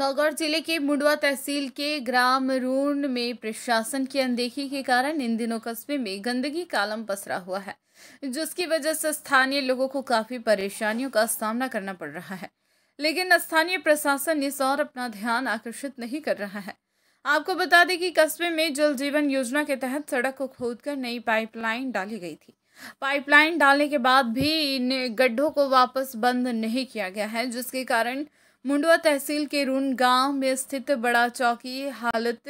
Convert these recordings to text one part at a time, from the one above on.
नागौर जिले के मुंडवा तहसील के ग्राम रूण में प्रशासन की अनदेखी के कारण इन दिनों कस्बे में गंदगी कालम पसरा हुआ है जिसकी वजह से स्थानीय लोगों को काफी परेशानियों का सामना करना पड़ रहा है लेकिन स्थानीय प्रशासन इस और अपना ध्यान आकर्षित नहीं कर रहा है आपको बता दें कि कस्बे में जल जीवन योजना के तहत सड़क को खोदकर नई पाइपलाइन डाली गई थी पाइपलाइन डालने के बाद भी इन गड्ढों को वापस बंद नहीं किया गया है जिसके कारण मुंडवा तहसील के रून गांव में स्थित बड़ा चौकी हालत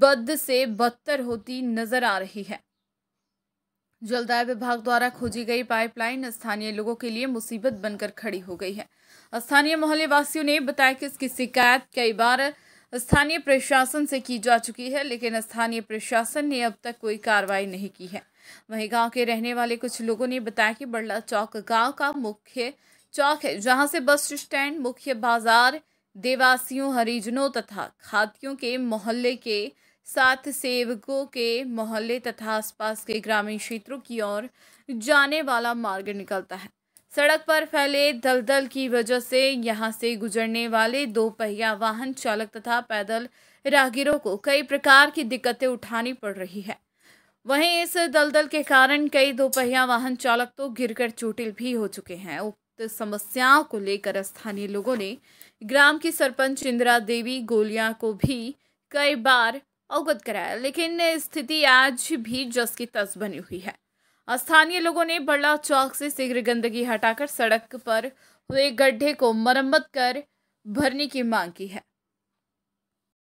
बद से बदतर होती नजर आ रही है जलदाय विभाग द्वारा खोजी गई पाइपलाइन स्थानीय लोगों के लिए मुसीबत बनकर खड़ी हो गई है स्थानीय मोहल्ले वासियों ने बताया कि इसकी शिकायत कई बार स्थानीय प्रशासन से की जा चुकी है लेकिन स्थानीय प्रशासन ने अब तक कोई कार्रवाई नहीं की है वहीं गांव के रहने वाले कुछ लोगों ने बताया कि बड़ला चौक गांव का मुख्य चौक है जहां से बस स्टैंड मुख्य बाजार देवासियों हरिजनों तथा खातियों के मोहल्ले के साथ सेवकों के मोहल्ले तथा आसपास के ग्रामीण क्षेत्रों की ओर जाने वाला मार्ग निकलता है सड़क पर फैले दलदल की वजह से यहां से गुजरने वाले दो पहिया वाहन चालक तथा पैदल राहगीरों को कई प्रकार की दिक्कतें उठानी पड़ रही है वहीं इस दलदल के कारण कई दोपहिया वाहन चालक तो गिरकर चोटिल भी हो चुके हैं तो समस्याओं को लेकर स्थानीय लोगों ने ग्राम की सरपंच इंदिरा देवी गोलिया को भी कई बार अवगत कराया लेकिन स्थिति आज भी जस की तस बनी हुई है स्थानीय लोगों ने बड़ला चौक से शीघ्र गंदगी हटाकर सड़क पर हुए गड्ढे को मरम्मत कर भरने की मांग की है